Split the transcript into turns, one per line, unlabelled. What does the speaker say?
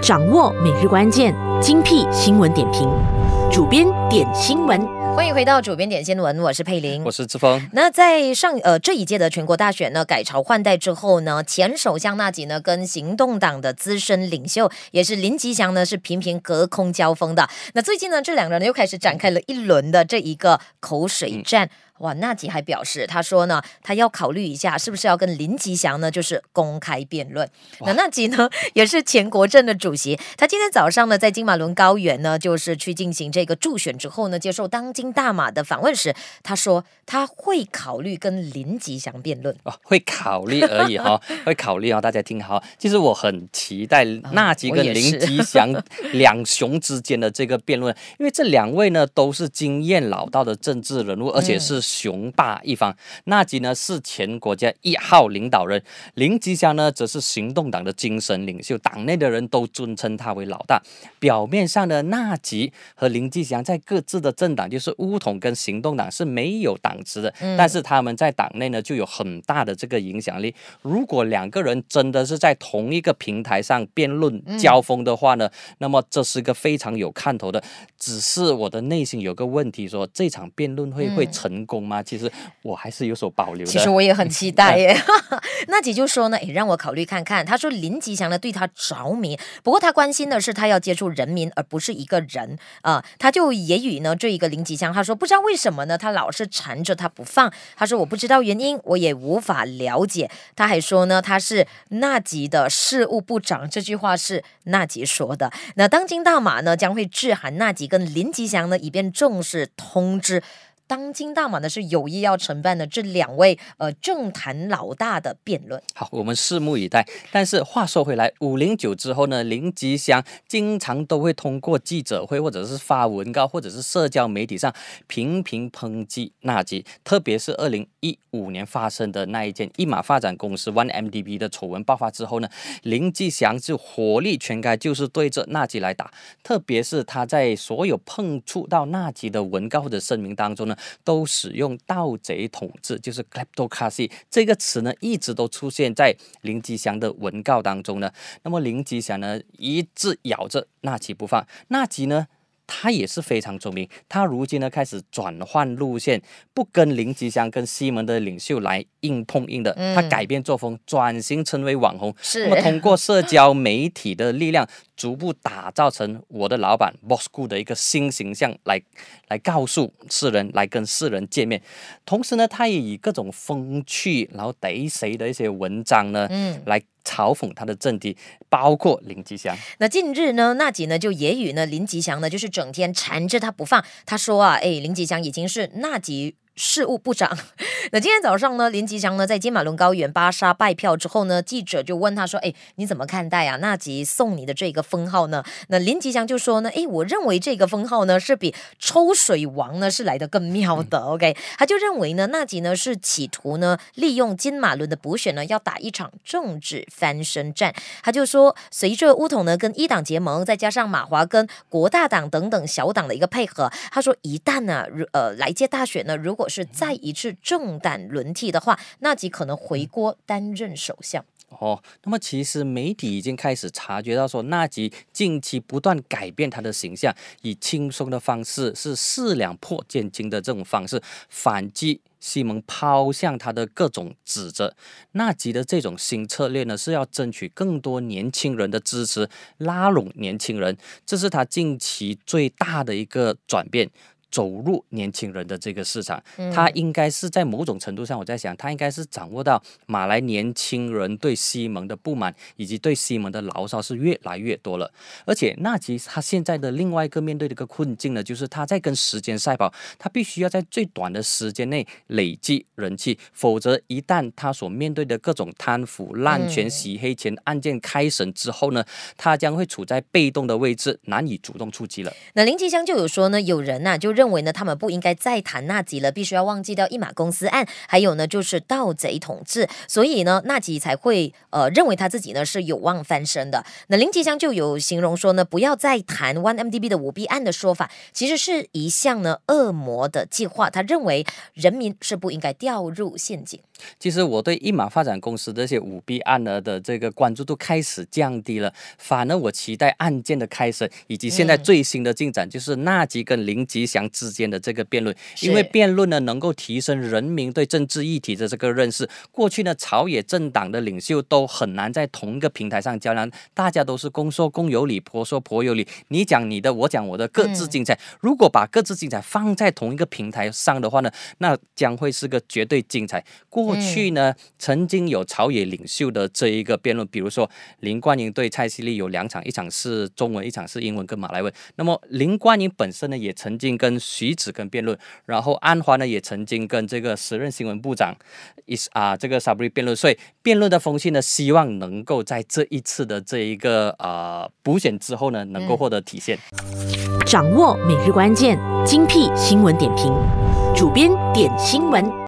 掌握每日关键精辟新闻点评，主编点新闻，欢迎回到主编点新闻，我是佩玲，我是志峰。那在上呃这一届的全国大选呢，改朝换代之后呢，前首相纳吉呢跟行动党的资深领袖，也是林吉祥呢，是频频隔空交锋的。那最近呢，这两人又开始展开了一轮的这一个口水战。哇，纳吉还表示，他说呢，他要考虑一下，是不是要跟林吉祥呢，就是公开辩论。那纳吉呢，也是前国政的主席，他今天早上呢，在金马伦高原呢，就是去进行这个助选之后呢，接受《当今大马》的访问时，他说他会考虑跟林吉祥辩论，哦，
会考虑而已哈，会考虑啊，大家听好，其实我很期待纳吉跟林吉祥 两雄之间的这个辩论，因为这两位呢，都是经验老道的政治人物，而且是。雄霸一方，纳吉呢是前国家一号领导人，林吉祥呢则是行动党的精神领袖，党内的人都尊称他为老大。表面上的纳吉和林吉祥在各自的政党，就是乌统跟行动党是没有党职的，但是他们在党内呢就有很大的这个影响力。如果两个人真的是在同一个平台上辩论交锋的话呢，那么这是个非常有看头的。只是我的内心有个问题，说这场辩论会会成功？吗？其实我还是有所保留的。其实我也
很期待耶。那吉就说呢，哎，让我考虑看看。他说林吉祥呢对他着迷，不过他关心的是他要接触人民，而不是一个人啊。他就言语呢这一个林吉祥，他说不知道为什么呢，他老是缠着他不放。他说我不知道原因，我也无法了解。他还说呢，他是纳吉的事务部长。这句话是纳吉说的。那当今大马呢将会致函纳吉跟林吉祥呢，以便正式通知。当今大马呢是有意要承办的这两位呃政坛老大的辩论。
好，我们拭目以待。但是话说回来，五零九之后呢，林吉祥经常都会通过记者会或者是发文告或者是社交媒体上频频抨击纳吉。特别是二零一五年发生的那一件一马发展公司 OneMDB 的丑闻爆发之后呢，林吉祥就火力全开，就是对着纳吉来打。特别是他在所有碰触到纳吉的文告或者声明当中呢。都使用盗贼统治，就是 kleptocracy 这个词呢，一直都出现在林吉祥的文告当中呢。那么林吉祥呢，一直咬着纳吉不放。纳吉呢，他也是非常聪明，他如今呢开始转换路线，不跟林吉祥、跟西门的领袖来硬碰硬的，他改变作风，转型成为网红。是那么通过社交媒体的力量。逐步打造成我的老板 Boss Gu 的一个新形象来，来告诉世人，来跟世人见面。同时呢，他也以各种风趣，然后逮谁的一些文章呢，嗯，来嘲讽他的政敌，包括林吉祥。
那近日呢，纳吉呢就也与呢林吉祥呢就是整天缠着他不放。他说啊，哎，林吉祥已经是纳吉事务部长。那今天早上呢，林吉祥呢在金马仑高原巴沙拜票之后呢，记者就问他说：“哎，你怎么看待啊纳吉送你的这个封号呢？”那林吉祥就说呢：“哎，我认为这个封号呢是比抽水王呢是来的更妙的。”OK，他就认为呢，纳吉呢是企图呢利用金马仑的补选呢要打一场政治翻身战。他就说，随着乌统呢跟一党结盟，再加上马华跟国大党等等小党的一个配合，他说一旦呢呃来届大选呢，如果是再一次政担轮替的话，纳吉可能回锅担任首相。
哦，那么其实媒体已经开始察觉到，说纳吉近期不断改变他的形象，以轻松的方式，是四两破千斤的这种方式反击西蒙抛向他的各种指责。纳吉的这种新策略呢，是要争取更多年轻人的支持，拉拢年轻人，这是他近期最大的一个转变。走入年轻人的这个市场，他应该是在某种程度上，我在想，他应该是掌握到马来年轻人对西蒙的不满以及对西蒙的牢骚是越来越多了。而且纳吉他现在的另外一个面对的一个困境呢，就是他在跟时间赛跑，他必须要在最短的时间内累积人气，否则一旦他所面对的各种贪腐、滥权、洗黑钱案件开审之后呢，他将会处在被动的位置，难以主动出击了。
那林吉香就有说呢，有人呐就认为呢，他们不应该再谈纳吉了，必须要忘记掉一马公司案，还有呢就是盗贼统治，所以呢纳吉才会呃认为他自己呢是有望翻身的。那林吉祥就有形容说呢，不要再谈 OneMDB 的舞弊案的说法，其实是一项呢恶魔的计划。他认为人民是不应该掉入陷阱。
其实我对一马发展公司这些舞弊案呢的这个关注度开始降低了，反而我期待案件的开审以及现在最新的进展，就是纳吉跟林吉祥。之间的这个辩论，因为辩论呢能够提升人民对政治议题的这个认识。过去呢，朝野政党的领袖都很难在同一个平台上较量，大家都是公说公有理，婆说婆有理，你讲你的，我讲我的，各自精彩。如果把各自精彩放在同一个平台上的话呢，那将会是个绝对精彩。过去呢，曾经有朝野领袖的这一个辩论，比如说林冠英对蔡希立有两场，一场是中文，一场是英文跟马来文。那么林冠英本身呢，也曾经跟徐子跟辩论，然后安华呢也曾经跟这个时任新闻部长 Is 啊这个 Sabri 辩论，所以辩论的风气呢，希望能够在这一次的这一个呃补选之后呢，能够获得体现。
掌握每日关键精辟新闻点评，主编点新闻。